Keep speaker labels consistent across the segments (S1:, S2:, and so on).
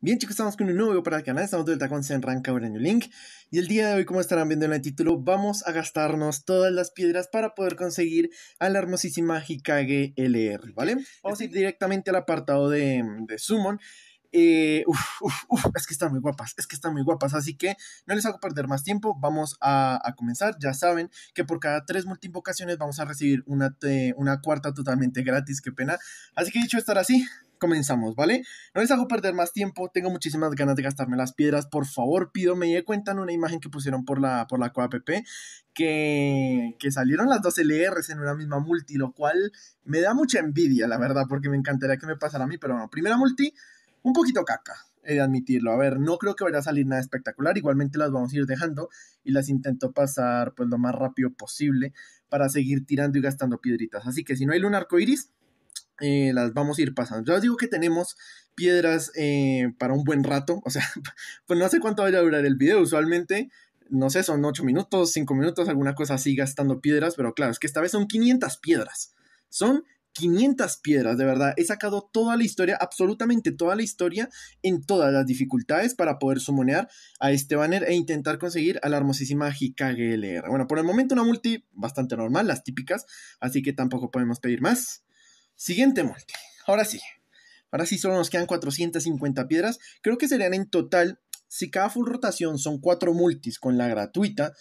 S1: Bien chicos, estamos con un nuevo video para el canal, estamos de vuelta con en New Link y el día de hoy como estarán viendo en el título vamos a gastarnos todas las piedras para poder conseguir a la hermosísima Hikage LR, ¿vale? Vamos a ir directamente al apartado de, de Summon eh, uf, uf, uf, es que están muy guapas, es que están muy guapas, así que no les hago perder más tiempo, vamos a, comenzar, ya saben que por cada tres multivocaciones vamos a recibir una, una cuarta totalmente gratis, qué pena, así que dicho estar así, comenzamos, ¿vale? No les hago perder más tiempo, tengo muchísimas ganas de gastarme las piedras, por favor, pido, me di cuenta en una imagen que pusieron por la, por la que, salieron las dos LRs en una misma multi, lo cual me da mucha envidia, la verdad, porque me encantaría que me pasara a mí, pero bueno, primera multi, un poquito caca, he de admitirlo. A ver, no creo que vaya a salir nada espectacular. Igualmente las vamos a ir dejando y las intento pasar pues lo más rápido posible para seguir tirando y gastando piedritas. Así que si no hay arco iris. Eh, las vamos a ir pasando. os digo que tenemos piedras eh, para un buen rato, o sea, pues no sé cuánto vaya a durar el video, usualmente, no sé, son 8 minutos, 5 minutos, alguna cosa así gastando piedras, pero claro, es que esta vez son 500 piedras, son 500 piedras, de verdad. He sacado toda la historia, absolutamente toda la historia, en todas las dificultades para poder sumonear a este banner e intentar conseguir a la hermosísima Hikage Bueno, por el momento una multi bastante normal, las típicas, así que tampoco podemos pedir más. Siguiente multi, Ahora sí. Ahora sí solo nos quedan 450 piedras. Creo que serían en total, si cada full rotación son 4 multis con la gratuita,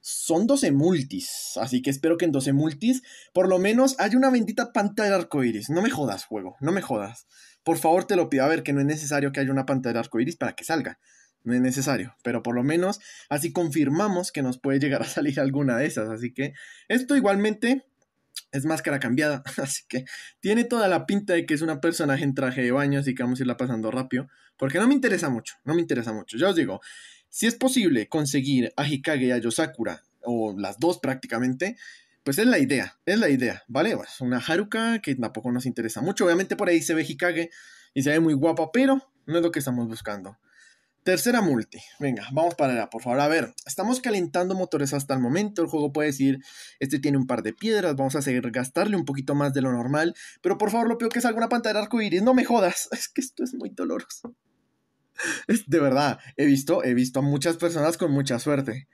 S1: son 12 multis. Así que espero que en 12 multis por lo menos haya una bendita pantalla de arcoiris. No me jodas, juego, no me jodas. Por favor, te lo pido. A ver, que no es necesario que haya una pantalla de arcoiris para que salga. No es necesario, pero por lo menos así confirmamos que nos puede llegar a salir alguna de esas. Así que esto igualmente es máscara cambiada, así que tiene toda la pinta de que es una personaje en traje de baño, así que vamos a irla pasando rápido, porque no me interesa mucho, no me interesa mucho. Ya os digo, si es posible conseguir a Hikage y a Yosakura, o las dos prácticamente, pues es la idea, es la idea, ¿vale? es una Haruka que tampoco nos interesa mucho, obviamente por ahí se ve Hikage y se ve muy guapa, pero no es lo que estamos buscando. Tercera multi. Venga, vamos para allá, por favor. A ver, estamos calentando motores hasta el momento. El juego puede decir, este tiene un par de piedras, vamos a seguir gastarle un poquito más de lo normal. Pero por favor, lo peor que es alguna pantalla de arco No me jodas, es que esto es muy doloroso. De verdad, he visto, he visto a muchas personas con mucha suerte.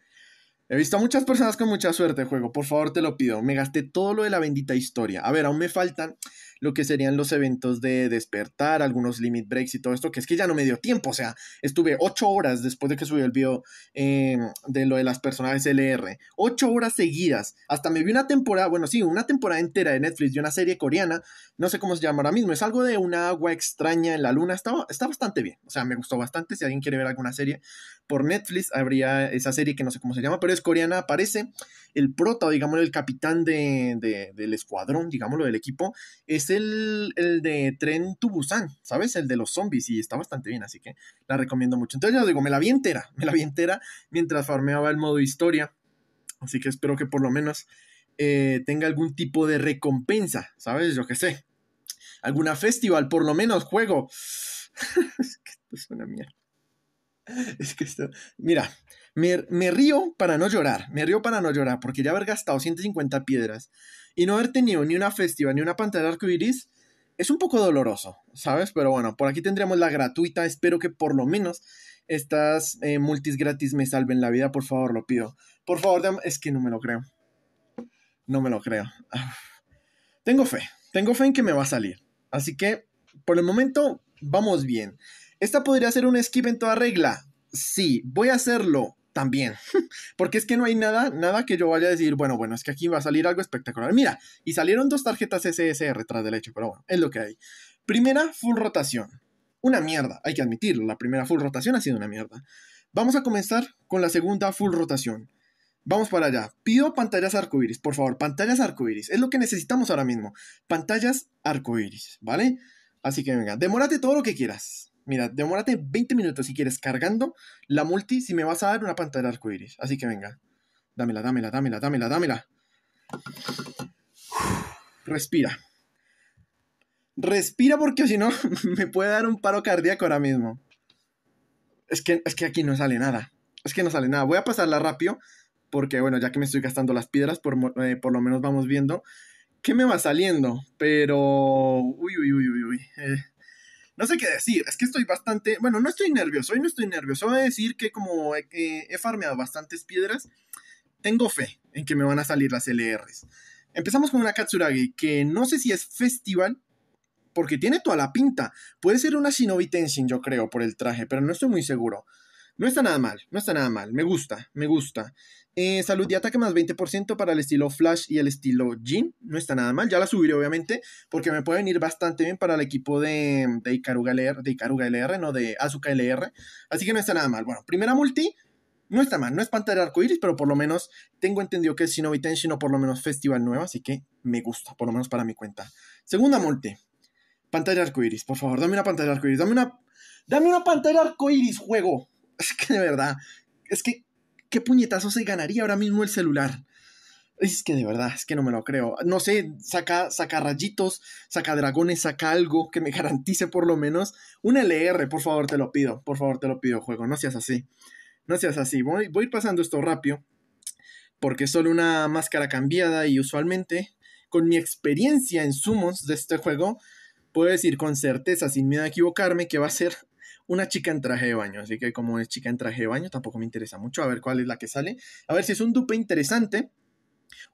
S1: He visto a muchas personas con mucha suerte, juego. Por favor, te lo pido. Me gasté todo lo de la bendita historia. A ver, aún me faltan lo que serían los eventos de despertar, algunos limit breaks y todo esto, que es que ya no me dio tiempo, o sea, estuve ocho horas después de que subió el video em, de lo de las personajes LR, ocho horas seguidas, hasta me vi una temporada, bueno, sí, una temporada entera de Netflix de una serie coreana, no sé cómo se llama ahora mismo, es algo de una agua extraña en la luna, está, bastante bien, o sea, me gustó bastante, si alguien quiere ver alguna serie por Netflix, habría esa serie que no sé cómo se llama, pero es coreana, aparece el prota, digamos el capitán del escuadrón, digámoslo, del equipo, ese el, de Tren tubusán ¿sabes? El de los zombies y está bastante bien, así que la recomiendo mucho. Entonces ya digo, me la vi entera, me la vi entera mientras farmeaba el modo historia, así que espero que por lo menos eh, tenga algún tipo de recompensa, ¿sabes? Yo que sé. Alguna festival, por lo menos juego. es que esto es una mierda. Es que esto, mira, me, me, río para no llorar, me río para no llorar, porque ya haber gastado 150 piedras y no haber tenido ni una festiva ni una pantalla arcoiris es un poco doloroso, ¿sabes? Pero bueno, por aquí tendríamos la gratuita. Espero que por lo menos estas eh, multis gratis me salven la vida, por favor, lo pido. Por favor, es que no me lo creo. No me lo creo. Tengo fe, tengo fe en que me va a salir. Así que, por el momento, vamos bien. ¿Esta podría ser un skip en toda regla? Sí, voy a hacerlo también. Porque es que no hay nada, nada que yo vaya a decir, bueno, bueno, es que aquí va a salir algo espectacular. Mira, y salieron dos tarjetas SSR tras del hecho, pero bueno, es lo que hay. Primera, full rotación. Una mierda, hay que admitirlo, la primera full rotación ha sido una mierda. Vamos a comenzar con la segunda full rotación. Vamos para allá. Pido pantallas iris, por favor, pantallas iris. Es lo que necesitamos ahora mismo. Pantallas iris, ¿vale? Así que venga, demórate todo lo que quieras mira, demórate 20 minutos si quieres cargando la multi si me vas a dar una pantalla de arcoiris. Así que venga, dámela, dámela, dámela, dámela, dámela. Respira. Respira porque si no me puede dar un paro cardíaco ahora mismo. Es que, es que aquí no sale nada. Es que no sale nada. Voy a pasarla rápido porque, bueno, ya que me estoy gastando las piedras, por, eh, por lo menos vamos viendo qué me va saliendo. Pero, uy, uy, uy, uy, uy. Eh. No sé qué decir, es que estoy bastante, bueno, no estoy nervioso, hoy no estoy nervioso, voy a decir que como he, eh, farmeado bastantes piedras, tengo fe en que me van a salir las LRs. Empezamos con una Katsuragi que no sé si es festival, porque tiene toda la pinta. Puede ser una Shinobi yo creo, por el traje, pero no estoy muy seguro. No está nada mal, no está nada mal. Me gusta, me gusta. Eh, salud y ataque más 20% para el estilo Flash y el estilo Jin. No está nada mal. Ya la subiré, obviamente, porque me puede venir bastante bien para el equipo de, de, Ikaruga, LR, de Ikaruga LR, no de Azuka LR. Así que no está nada mal. Bueno, primera multi. No está mal, no es pantalla arcoiris, pero por lo menos tengo entendido que es Shinobi Tenshin o por lo menos Festival Nuevo, así que me gusta, por lo menos para mi cuenta. Segunda multi, pantalla arcoiris, por favor, dame una pantalla arcoiris, dame una, dame una pantalla arcoiris, juego. Es que de verdad, es que, ¿qué puñetazo se ganaría ahora mismo el celular? Es que de verdad, es que no me lo creo. No sé, saca, saca rayitos, saca dragones, saca algo que me garantice por lo menos un LR, por favor, te lo pido, por favor, te lo pido, juego, no seas así. No seas así, voy, voy pasando esto rápido, porque es solo una máscara cambiada y usualmente, con mi experiencia en sumos de este juego, puedo decir con certeza, sin miedo a equivocarme, que va a ser una chica en traje de baño. Así que como es chica en traje de baño, tampoco me interesa mucho. A ver cuál es la que sale. A ver si es un dupe interesante.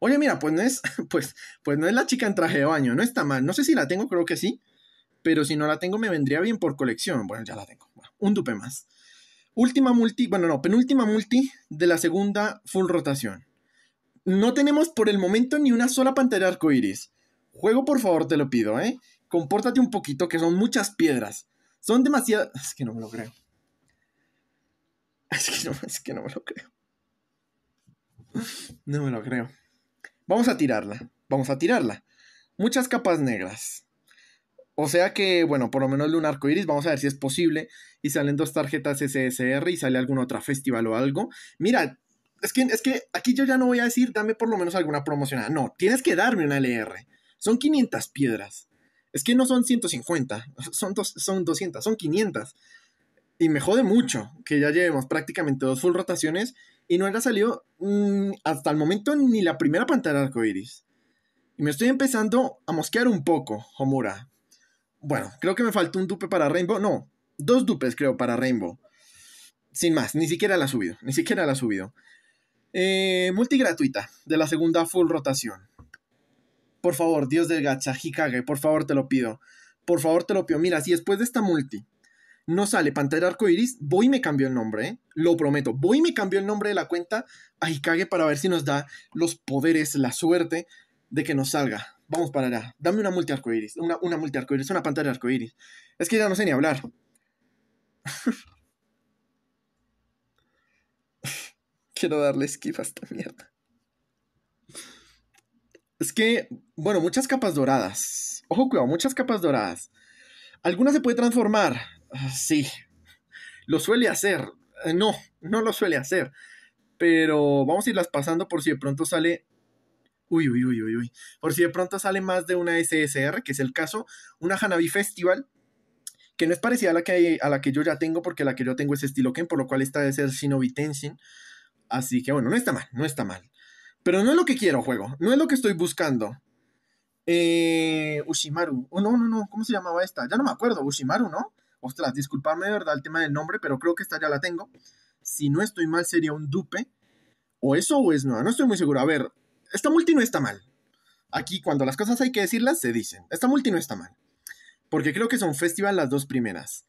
S1: Oye, mira, pues no es, pues, pues no es la chica en traje de baño, no está mal. No sé si la tengo, creo que sí. Pero si no la tengo, me vendría bien por colección. Bueno, ya la tengo. un dupe más. Última multi, bueno, no, penúltima multi de la segunda full rotación. No tenemos por el momento ni una sola pantalla arcoiris. Juego, por favor, te lo pido, ¿eh? Compórtate un poquito, que son muchas piedras. Son demasiadas, Es que no me lo creo. Es que, no, me lo creo. No me lo creo. Vamos a tirarla. Vamos a tirarla. Muchas capas negras. O sea que, bueno, por lo menos un arco iris. Vamos a ver si es posible. Y salen dos tarjetas SSR y sale alguna otra festival o algo. Mira, es que, es que aquí yo ya no voy a decir, dame por lo menos alguna promocionada. No, tienes que darme una LR. Son 500 piedras es que no son 150, son, son 200, son 500. Y me jode mucho que ya llevemos prácticamente dos full rotaciones y no haya salido mm, hasta el momento ni la primera pantalla de iris. Y me estoy empezando a mosquear un poco, Homura. Bueno, creo que me faltó un dupe para Rainbow. No, dos dupes creo para Rainbow. Sin más, ni siquiera la ha subido, ni siquiera la ha subido. Eh, multigratuita de la segunda full rotación. Por favor, Dios del gacha, Hikage, por favor te lo pido. Por favor te lo pido. Mira, si después de esta multi no sale Pantera Arcoíris? voy y me cambio el nombre, ¿eh? lo prometo. Voy y me cambio el nombre de la cuenta a Hikage para ver si nos da los poderes, la suerte de que nos salga. Vamos para allá. Dame una multi arcoíris, una, una multi arcoíris, una pantera Arcoíris. Es que ya no sé ni hablar. Quiero darle esquiva a esta mierda. Es que, bueno, muchas capas doradas. Ojo, cuidado, muchas capas doradas. Algunas se puede transformar. Ah, sí. Lo suele hacer. Eh, no, no lo suele hacer. Pero vamos a irlas pasando por si de pronto sale. Uy, uy, uy, uy, uy. Por si de pronto sale más de una SSR, que es el caso. Una Hanabi Festival, que no es parecida a la que, a la que yo ya tengo, porque la que yo tengo es estilo por lo cual esta debe ser Shinobi Tenshin. Así que bueno, no está mal, no está mal. Pero no es lo que quiero, juego. No es lo que estoy buscando. Eh, Ushimaru. Oh, no, no, no. ¿Cómo se llamaba esta? Ya no me acuerdo. Ushimaru, ¿no? Ostras, disculpadme, de verdad, el tema del nombre, pero creo que esta ya la tengo. Si no estoy mal, sería un dupe. O eso o es no. No estoy muy seguro. A ver, esta multi no está mal. Aquí, cuando las cosas hay que decirlas, se dicen. Esta multi no está mal. Porque creo que son festival las dos primeras.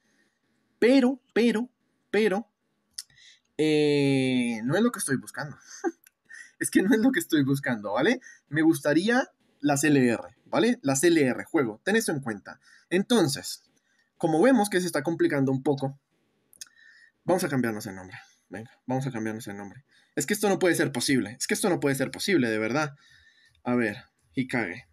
S1: Pero, pero, pero. Eh, no es lo que estoy buscando. es que no es lo que estoy buscando, ¿vale? Me gustaría las LR, ¿vale? Las LR, juego, ten eso en cuenta. Entonces, como vemos que se está complicando un poco, vamos a cambiarnos el nombre. Venga, vamos a cambiarnos el nombre. Es que esto no puede ser posible. Es que esto no puede ser posible, de verdad. A ver, Hikage.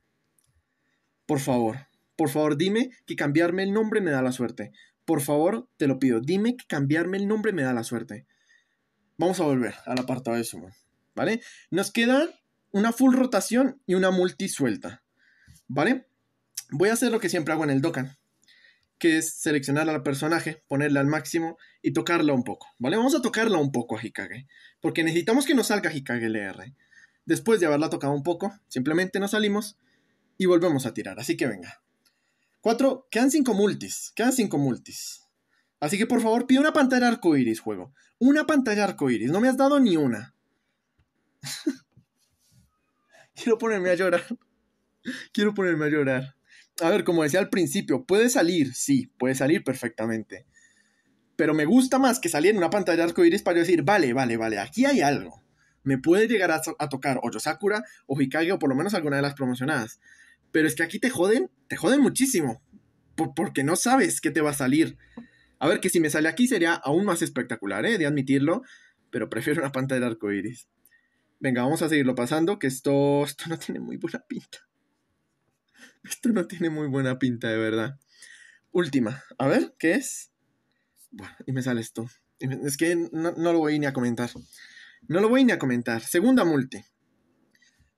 S1: Por favor, por favor, dime que cambiarme el nombre me da la suerte. Por favor, te lo pido. Dime que cambiarme el nombre me da la suerte. Vamos a volver al apartado de man. ¿vale? Nos queda una full rotación y una multi suelta, ¿vale? Voy a hacer lo que siempre hago en el Dokkan, que es seleccionar al personaje, ponerle al máximo y tocarla un poco, ¿vale? Vamos a tocarla un poco a Hikage, porque necesitamos que nos salga Hikage LR. E Después de haberla tocado un poco, simplemente nos salimos y volvemos a tirar, así que venga. Cuatro, Quedan cinco multis, quedan cinco multis. Así que por favor, pide una pantalla arcoiris, juego. Una pantalla arcoiris, no me has dado ni una. Quiero ponerme a llorar. Quiero ponerme a llorar. A ver, como decía al principio, puede salir, sí, puede salir perfectamente. Pero me gusta más que salir en una pantalla de arcoíris para decir, vale, vale, vale, aquí hay algo. Me puede llegar a, tocar o Yosakura o Hikage o por lo menos alguna de las promocionadas. Pero es que aquí te joden, te joden muchísimo. porque no sabes qué te va a salir. A ver, que si me sale aquí sería aún más espectacular, ¿eh? de admitirlo. Pero prefiero una pantalla de arcoíris. Venga, vamos a seguirlo pasando, que esto, esto no tiene muy buena pinta. Esto no tiene muy buena pinta, de verdad. Última, a ver, ¿qué es? Bueno, y me sale esto. Es que no, lo voy ni a comentar. No lo voy ni a comentar. Segunda multi.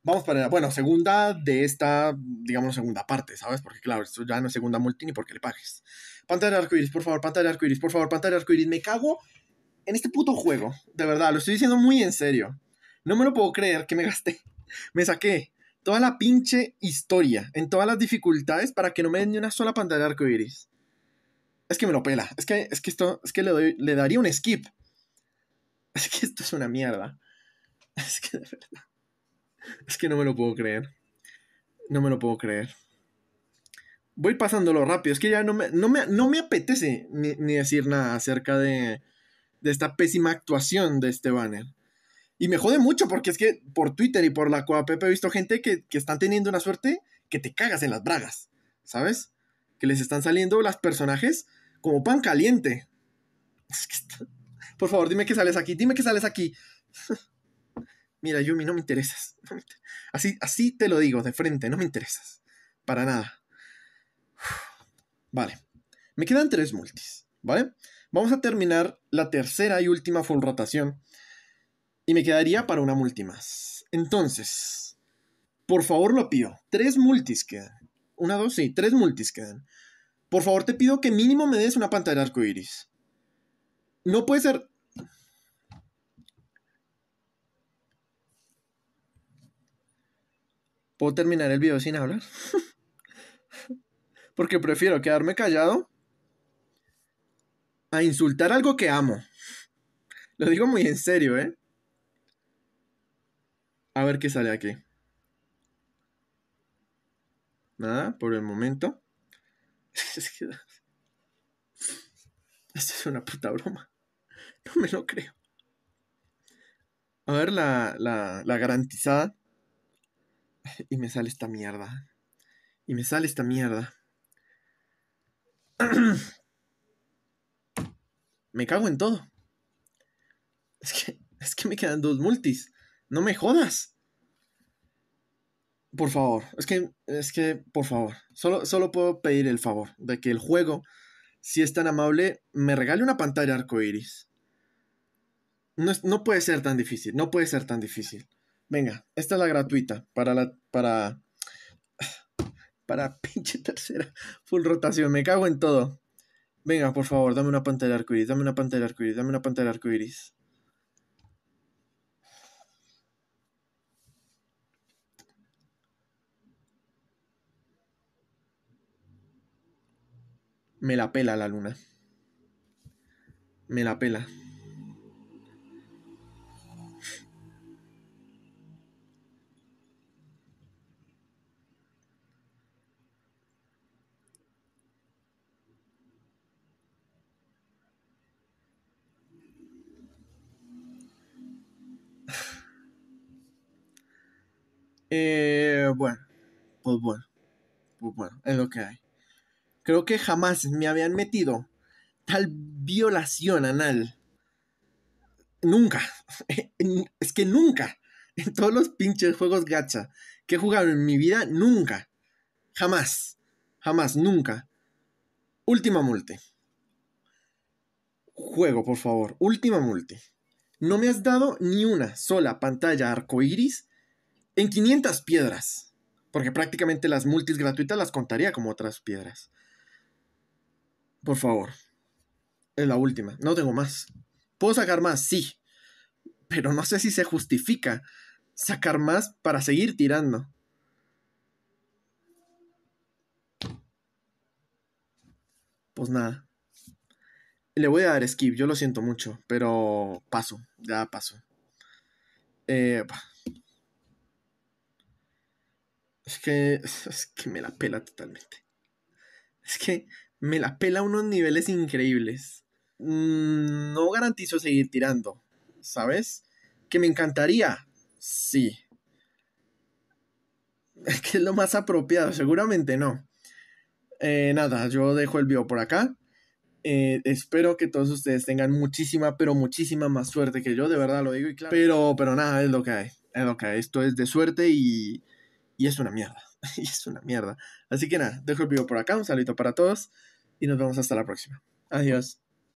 S1: Vamos para, la... bueno, segunda de esta, digamos, segunda parte, ¿sabes? Porque claro, esto ya no es segunda multi ni porque le pagues. Pantalla arcoiris, por favor, pantalla arcoiris, por favor, pantalla arcoiris. Me cago en este puto juego, de verdad, lo estoy diciendo muy en serio no me lo puedo creer que me gasté. Me saqué toda la pinche historia en todas las dificultades para que no me den ni una sola pantalla de arcoiris. Es que me lo pela. Es que, es esto, es que le, doy, le daría un skip. Es que esto es una mierda. Es que de verdad. Es que no me lo puedo creer. No me lo puedo creer. Voy pasándolo rápido. Es que ya no me, no me, apetece ni, decir nada acerca de, de esta pésima actuación de este banner. Y me jode mucho porque es que por Twitter y por la Pepe he visto gente que, están teniendo una suerte que te cagas en las bragas, ¿sabes? Que les están saliendo las personajes como pan caliente. Por favor, dime que sales aquí, dime que sales aquí. Mira, Yumi, no me interesas. Así, así te lo digo, de frente, no me interesas. Para nada. Vale. Me quedan tres multis, ¿vale? Vamos a terminar la tercera y última full rotación y me quedaría para una multi más. Entonces, por favor lo pido. Tres multis quedan. Una, dos, sí, tres multis quedan. Por favor te pido que mínimo me des una pantalla de arco iris. No puede ser. ¿Puedo terminar el video sin hablar? Porque prefiero quedarme callado a insultar algo que amo. Lo digo muy en serio, ¿eh? A ver qué sale aquí. Nada, por el momento. Esto es una puta broma. No me lo creo. A ver la, la garantizada. Y me sale esta mierda. Y me sale esta mierda. me cago en todo. Es que, es que me quedan dos multis. No me jodas. Por favor, es que, es que, por favor, solo, solo puedo pedir el favor de que el juego, si es tan amable, me regale una pantalla arcoiris. No, no puede ser tan difícil, no puede ser tan difícil. Venga, esta es la gratuita para la, para, para pinche tercera full rotación, me cago en todo. Venga, por favor, dame una pantalla arcoiris, dame una pantalla arcoiris, dame una pantalla arcoiris. Me la pela la luna. Me la pela. Eh, bueno, pues bueno, pues bueno, es lo que hay. Creo que jamás me habían metido tal violación anal. Nunca. Es que nunca. En todos los pinches juegos gacha que he jugado en mi vida, nunca. Jamás. Jamás, nunca. Última multe. Juego, por favor. Última multe. No me has dado ni una sola pantalla arcoiris en 500 piedras. Porque prácticamente las multis gratuitas las contaría como otras piedras. Por favor. Es la última. No tengo más. ¿Puedo sacar más? Sí. Pero no sé si se justifica sacar más para seguir tirando. Pues nada. Le voy a dar skip, yo lo siento mucho, pero paso, ya paso. Eh, es que. Es que me la pela totalmente. Es que me la pela a unos niveles increíbles. Mm, no garantizo seguir tirando, ¿sabes? Que me encantaría, sí. que es lo más apropiado, seguramente no. Eh, nada, yo dejo el video por acá. Eh, espero que todos ustedes tengan muchísima, pero muchísima más suerte que yo, de verdad lo digo y claro. Pero, pero nada, es lo que hay. Es que Esto es de suerte y, es una mierda. y es una mierda. Así que nada, dejo el video por acá. Un saludo para todos y nos vemos hasta la próxima. Adiós.